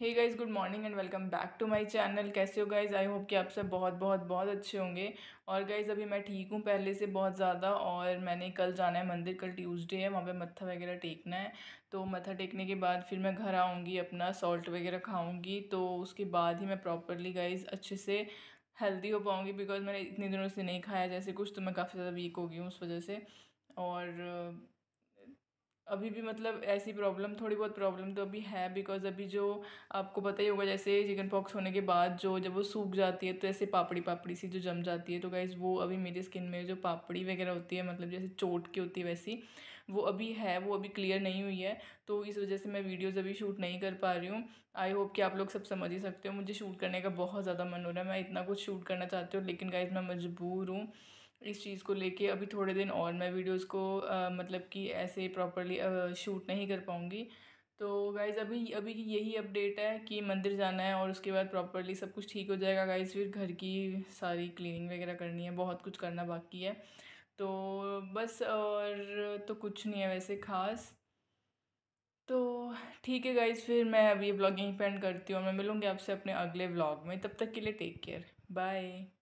hey guys good morning and welcome back to my channel कैसे हो guys I hope कि आप सब बहुत बहुत बहुत अच्छे होंगे और गाइज़ अभी मैं ठीक हूँ पहले से बहुत ज़्यादा और मैंने कल जाना है मंदिर कल ट्यूसडे है वहाँ पे मत्था वगैरह टेकना है तो मत्था टेकने के बाद फिर मैं घर आऊँगी अपना सॉल्ट वगैरह खाऊँगी तो उसके बाद ही मैं प्रॉपरली गाइज़ अच्छे से हेल्दी हो पाऊँगी बिकॉज मैंने इतने दिनों से नहीं खाया जैसे कुछ तो मैं काफ़ी ज़्यादा वीक हो गई हूँ उस वजह से और अभी भी मतलब ऐसी प्रॉब्लम थोड़ी बहुत प्रॉब्लम तो अभी है बिकॉज़ अभी जो आपको पता ही होगा जैसे चिकन पॉक्स होने के बाद जो जब वो सूख जाती है तो ऐसे पापड़ी पापड़ी सी जो जम जाती है तो गाइज़ वो अभी मेरी स्किन में जो पापड़ी वगैरह होती है मतलब जैसे चोट की होती है वैसी वो अभी है वो अभी क्लियर नहीं हुई है तो इस वजह से मैं वीडियोज़ अभी शूट नहीं कर पा रही हूँ आई होप कि आप लोग सब समझ ही सकते हो मुझे शूट करने का बहुत ज़्यादा मन हो रहा है मैं इतना कुछ शूट करना चाहती हूँ लेकिन गाइज़ मैं मजबूर हूँ इस चीज़ को लेके अभी थोड़े दिन और मैं वीडियोस को आ, मतलब कि ऐसे प्रॉपरली शूट नहीं कर पाऊँगी तो गाइज़ अभी अभी की यही अपडेट है कि मंदिर जाना है और उसके बाद प्रॉपरली सब कुछ ठीक हो जाएगा गाइज़ फिर घर की सारी क्लीनिंग वगैरह करनी है बहुत कुछ करना बाकी है तो बस और तो कुछ नहीं है वैसे ख़ास तो ठीक है गाइज़ फिर मैं अभी ब्लॉग यहीं पेंड करती हूँ मैं मिलूँगी आपसे अपने अगले व्लॉग में तब तक के लिए टेक केयर बाय